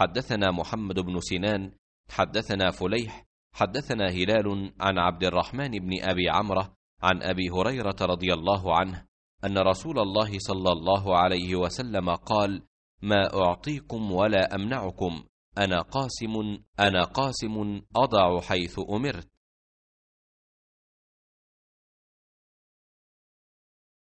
حدثنا محمد بن سنان حدثنا فليح حدثنا هلال عن عبد الرحمن بن ابي عمره عن ابي هريره رضي الله عنه ان رسول الله صلى الله عليه وسلم قال ما اعطيكم ولا امنعكم انا قاسم انا قاسم اضع حيث امرت